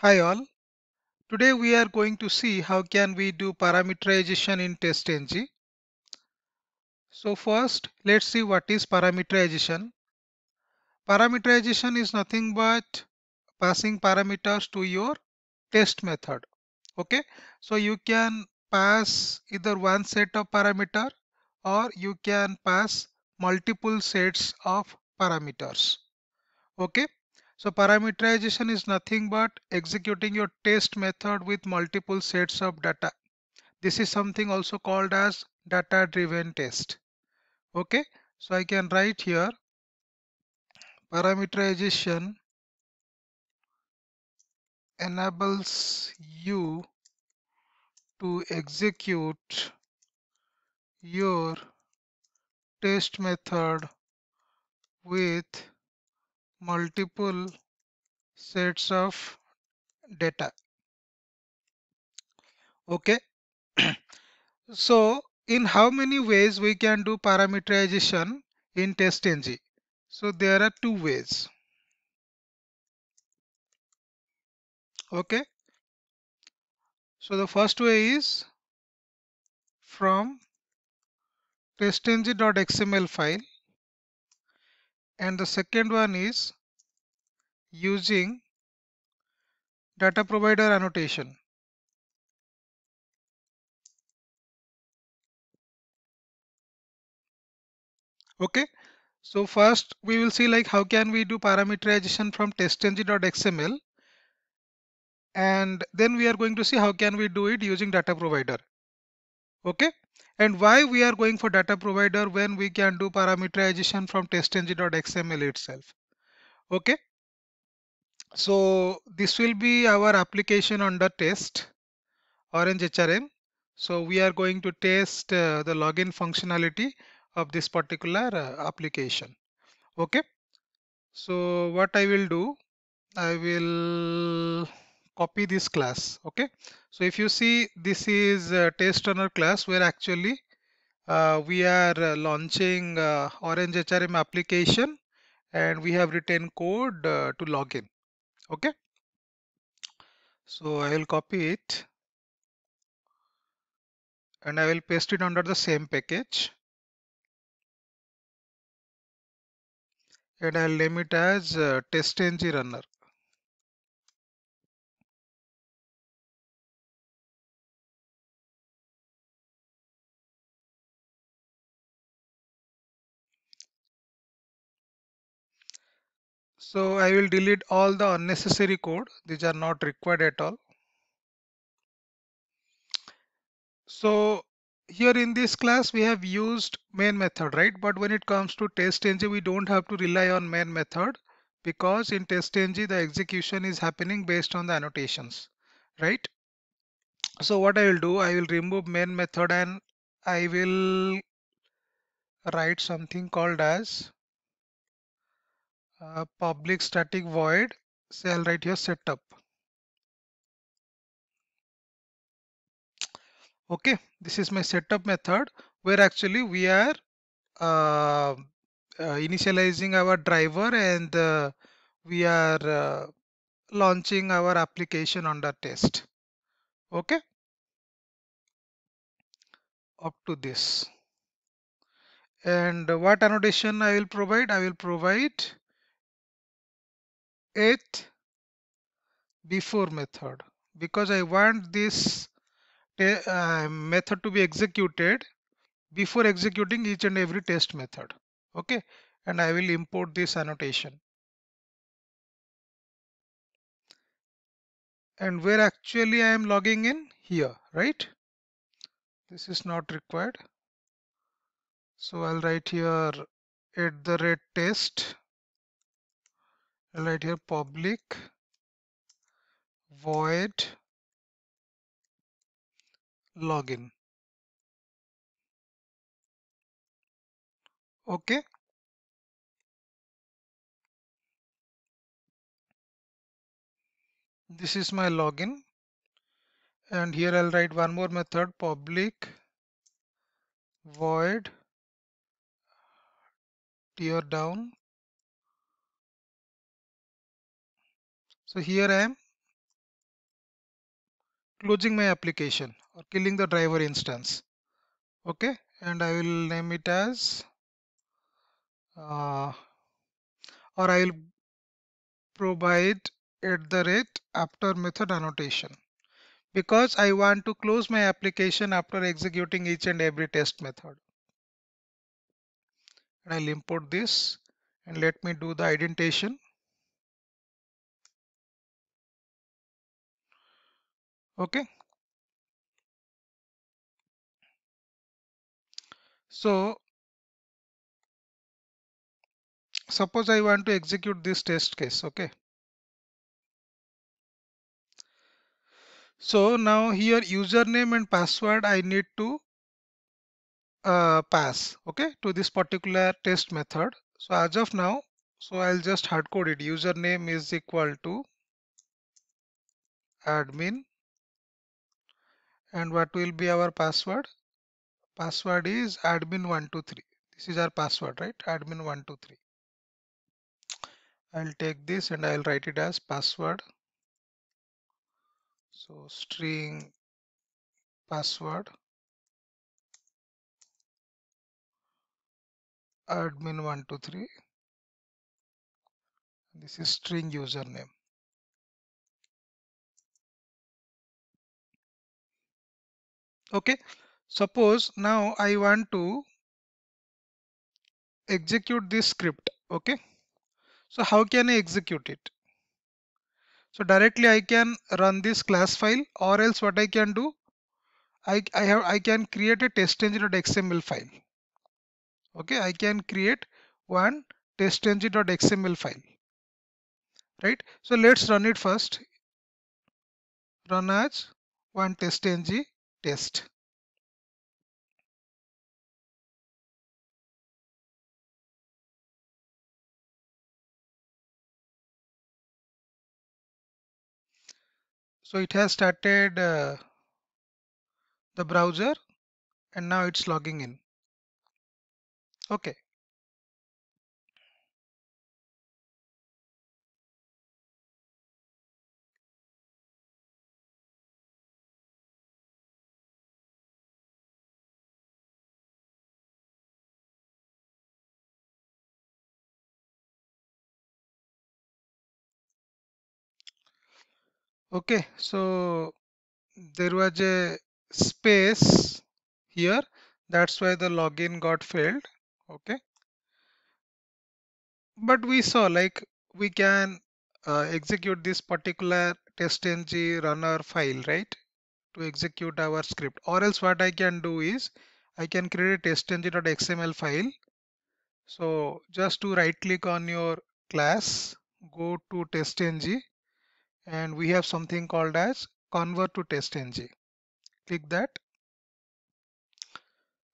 Hi all. Today we are going to see how can we do parameterization in TestNG. So first let's see what is parameterization. Parameterization is nothing but passing parameters to your test method. Okay. So you can pass either one set of parameter or you can pass multiple sets of parameters. Okay. So parameterization is nothing but executing your test method with multiple sets of data. This is something also called as data driven test. Okay, so I can write here parameterization enables you to execute your test method with multiple sets of data okay so in how many ways we can do parameterization in TestNG so there are two ways okay so the first way is from testng.xml file and the second one is using data provider annotation. Okay, so first we will see like how can we do parameterization from testng.xml and then we are going to see how can we do it using data provider. Okay and why we are going for data provider when we can do parameterization from testng.xml itself okay so this will be our application under test orange hrm so we are going to test uh, the login functionality of this particular uh, application okay so what i will do i will copy this class okay so if you see this is a test runner class where actually uh, we are uh, launching uh, orange hrm application and we have written code uh, to log in okay so i will copy it and i will paste it under the same package and i'll name it as uh, test ng runner So I will delete all the unnecessary code which are not required at all. So here in this class we have used main method right but when it comes to test ng we don't have to rely on main method because in test ng the execution is happening based on the annotations right so what i will do i will remove main method and i will write something called as uh, public static void say I'll write here setup okay this is my setup method where actually we are uh, uh, initializing our driver and uh, we are uh, launching our application under test okay up to this and what annotation I will provide I will provide it before method because I want this uh, method to be executed before executing each and every test method okay and I will import this annotation and where actually I am logging in here right this is not required so I'll write here at the rate test I'll write here public void login okay this is my login and here I'll write one more method public void tear down so here I am closing my application or killing the driver instance okay and I will name it as uh, or I will provide at the rate after method annotation because I want to close my application after executing each and every test method and I'll import this and let me do the indentation okay so suppose I want to execute this test case okay so now here username and password I need to uh, pass okay to this particular test method so as of now so I'll just hard code it username is equal to admin and what will be our password password is admin123 this is our password right admin123 I'll take this and I'll write it as password so string password admin123 this is string username okay suppose now I want to execute this script okay so how can I execute it so directly I can run this class file or else what I can do I, I have I can create a test engine.xml file okay I can create one test engine.xml file right so let's run it first run as one test engine test so it has started uh, the browser and now it's logging in okay okay so there was a space here that's why the login got failed okay but we saw like we can uh, execute this particular testng runner file right to execute our script or else what I can do is I can create a xml file so just to right click on your class go to testng and we have something called as convert to testng. Click that.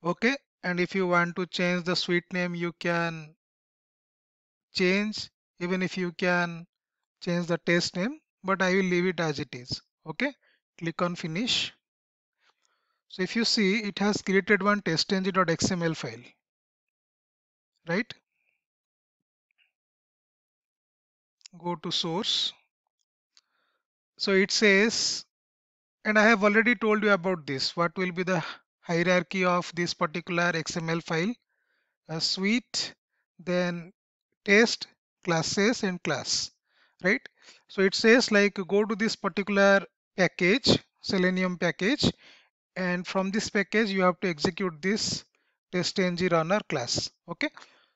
Okay, and if you want to change the suite name, you can change even if you can change the test name, but I will leave it as it is. Okay, click on finish. So if you see, it has created one testng.xml file, right? Go to source so it says, and I have already told you about this, what will be the hierarchy of this particular XML file, a suite, then test, classes and class, right? So it says like go to this particular package, Selenium package, and from this package you have to execute this test ng runner class, okay?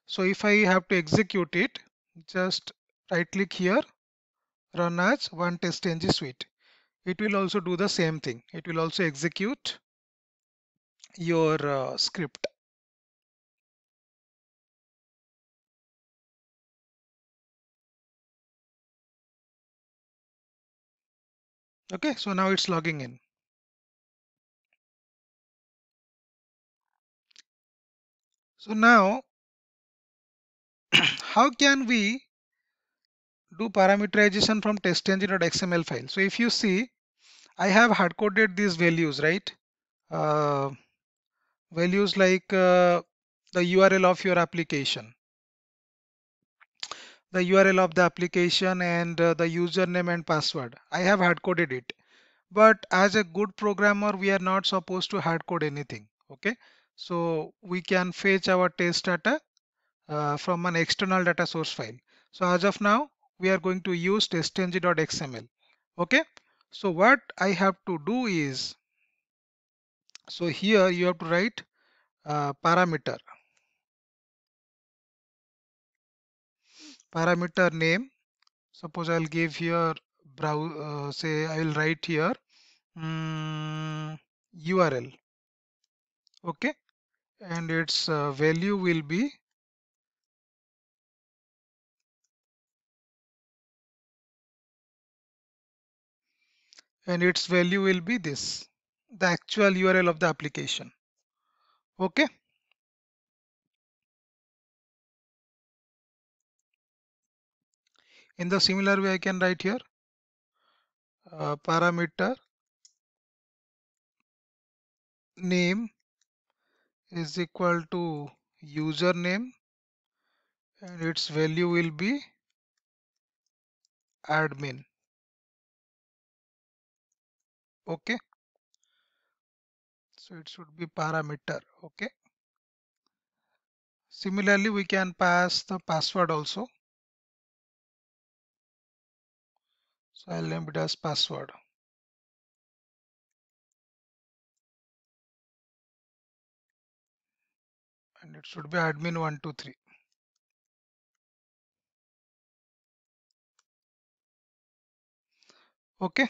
So if I have to execute it, just right click here run as one test ng suite it will also do the same thing it will also execute your uh, script okay so now it's logging in so now how can we do parameterization from test XML file. So if you see, I have hard coded these values, right? Uh, values like uh, the URL of your application, the URL of the application and uh, the username and password. I have hard coded it. But as a good programmer, we are not supposed to hard code anything. Okay. So we can fetch our test data uh, from an external data source file. So as of now, we are going to use testng.xml okay so what I have to do is so here you have to write uh, parameter parameter name suppose I'll give here browse uh, say I will write here um, mm, URL okay and its uh, value will be and its value will be this the actual URL of the application okay in the similar way I can write here uh, parameter name is equal to username and its value will be admin okay so it should be parameter okay similarly we can pass the password also so I'll name it as password and it should be admin123 okay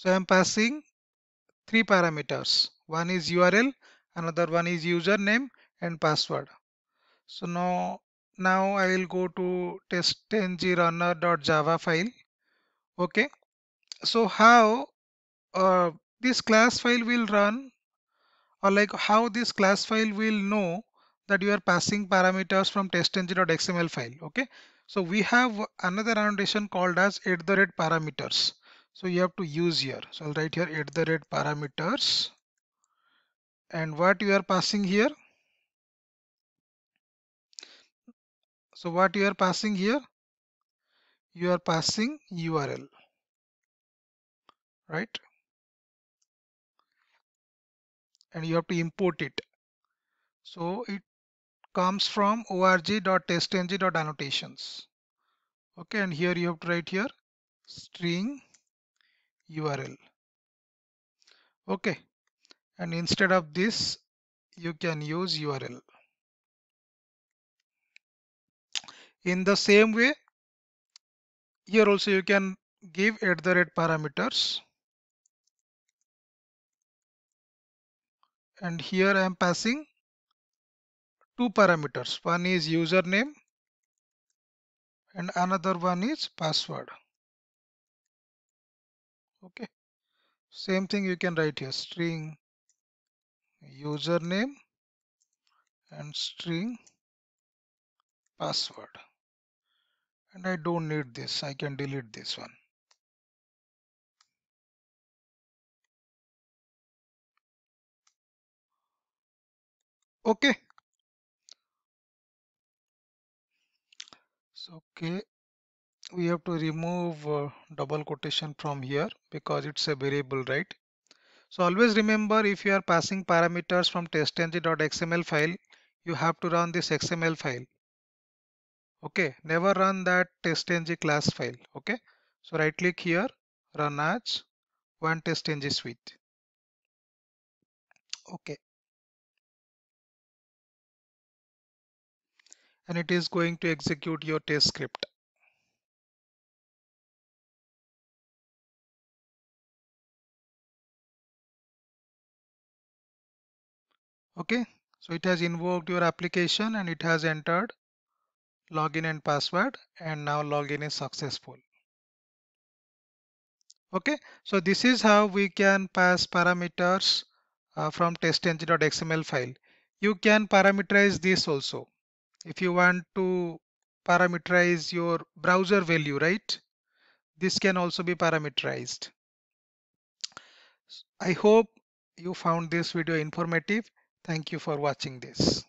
so I'm passing three parameters. One is URL, another one is username and password. So now, now I will go to test10grunner.java file. Okay. So how uh, this class file will run or like how this class file will know that you are passing parameters from testengine.xml file okay so we have another annotation called as at the rate parameters so you have to use here so I'll write here at the rate parameters and what you are passing here so what you are passing here you are passing URL right and you have to import it so it comes from org.testng.annotations okay and here you have to write here string URL okay and instead of this you can use URL in the same way here also you can give at the rate parameters and here I am passing two parameters one is username and another one is password okay same thing you can write here string username and string password and I don't need this I can delete this one okay so okay we have to remove uh, double quotation from here because it's a variable right so always remember if you are passing parameters from testng.xml file you have to run this xml file okay never run that testng class file okay so right click here run as one testng suite okay and it is going to execute your test script okay so it has invoked your application and it has entered login and password and now login is successful okay so this is how we can pass parameters uh, from testengine.xml file you can parameterize this also if you want to parameterize your browser value right this can also be parameterized i hope you found this video informative Thank you for watching this.